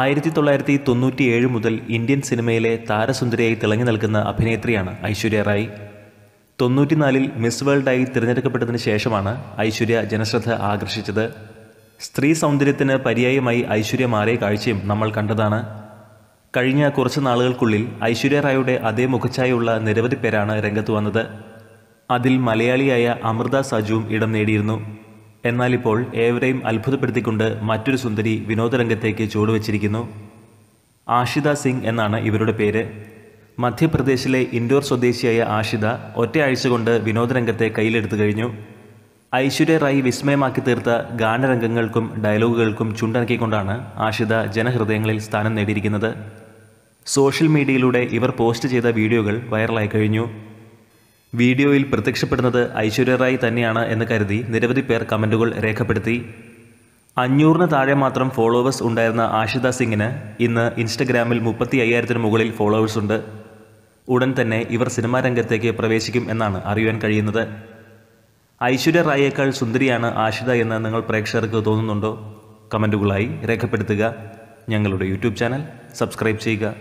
ആയിരത്തി തൊള്ളായിരത്തി തൊണ്ണൂറ്റിയേഴ് മുതൽ ഇന്ത്യൻ സിനിമയിലെ താരസുന്ദരിയായി തിളങ്ങി നിൽക്കുന്ന അഭിനേത്രിയാണ് ഐശ്വര്യ റായ് തൊണ്ണൂറ്റിനാലിൽ മിസ് വേൾഡായി തിരഞ്ഞെടുക്കപ്പെട്ടതിന് ശേഷമാണ് ഐശ്വര്യ ജനശ്രദ്ധ ആകർഷിച്ചത് സ്ത്രീ സൗന്ദര്യത്തിന് പര്യായമായി ഐശ്വര്യ മാറിയ കാഴ്ചയും നമ്മൾ കണ്ടതാണ് കഴിഞ്ഞ കുറച്ച് നാളുകൾക്കുള്ളിൽ ഐശ്വര്യ റായുടെ അതേ മുഖച്ഛായുള്ള നിരവധി പേരാണ് രംഗത്ത് വന്നത് അതിൽ മലയാളിയായ അമൃത സജുവും ഇടം നേടിയിരുന്നു എന്നാൽ ഇപ്പോൾ ഏവരെയും അത്ഭുതപ്പെടുത്തിക്കൊണ്ട് മറ്റൊരു സുന്ദരി വിനോദരംഗത്തേക്ക് ചുവടുവച്ചിരിക്കുന്നു ആഷിത സിംഗ് എന്നാണ് ഇവരുടെ പേര് മധ്യപ്രദേശിലെ ഇൻഡോർ സ്വദേശിയായ ആഷിത ഒറ്റയാഴ്ച കൊണ്ട് വിനോദരംഗത്തെ കയ്യിലെടുത്തു കഴിഞ്ഞു ഐശ്വര്യ റായി വിസ്മയമാക്കി തീർത്ത ഗാനരംഗങ്ങൾക്കും ഡയലോഗുകൾക്കും ചുണ്ടനക്കിക്കൊണ്ടാണ് ആഷിത ജനഹൃദയങ്ങളിൽ സ്ഥാനം നേടിയിരിക്കുന്നത് സോഷ്യൽ മീഡിയയിലൂടെ ഇവർ പോസ്റ്റ് ചെയ്ത വീഡിയോകൾ വൈറലായി കഴിഞ്ഞു വീഡിയോയിൽ പ്രത്യക്ഷപ്പെടുന്നത് ഐശ്വര്യ റായ് തന്നെയാണ് എന്ന് കരുതി നിരവധി പേർ കമൻറ്റുകൾ രേഖപ്പെടുത്തി അഞ്ഞൂറിന് താഴെ മാത്രം ഫോളോവേഴ്സ് ഉണ്ടായിരുന്ന ആഷിത സിംഗിന് ഇന്ന് ഇൻസ്റ്റഗ്രാമിൽ മുപ്പത്തി അയ്യായിരത്തിന് മുകളിൽ ഫോളോവേഴ്സ് ഉണ്ട് ഉടൻ തന്നെ ഇവർ സിനിമാ രംഗത്തേക്ക് പ്രവേശിക്കും എന്നാണ് അറിയുവാൻ കഴിയുന്നത് ഐശ്വര്യ റായേക്കാൾ സുന്ദരിയാണ് ആഷിത എന്ന് നിങ്ങൾ പ്രേക്ഷകർക്ക് തോന്നുന്നുണ്ടോ കമൻറ്റുകളായി രേഖപ്പെടുത്തുക ഞങ്ങളുടെ യൂട്യൂബ് ചാനൽ സബ്സ്ക്രൈബ് ചെയ്യുക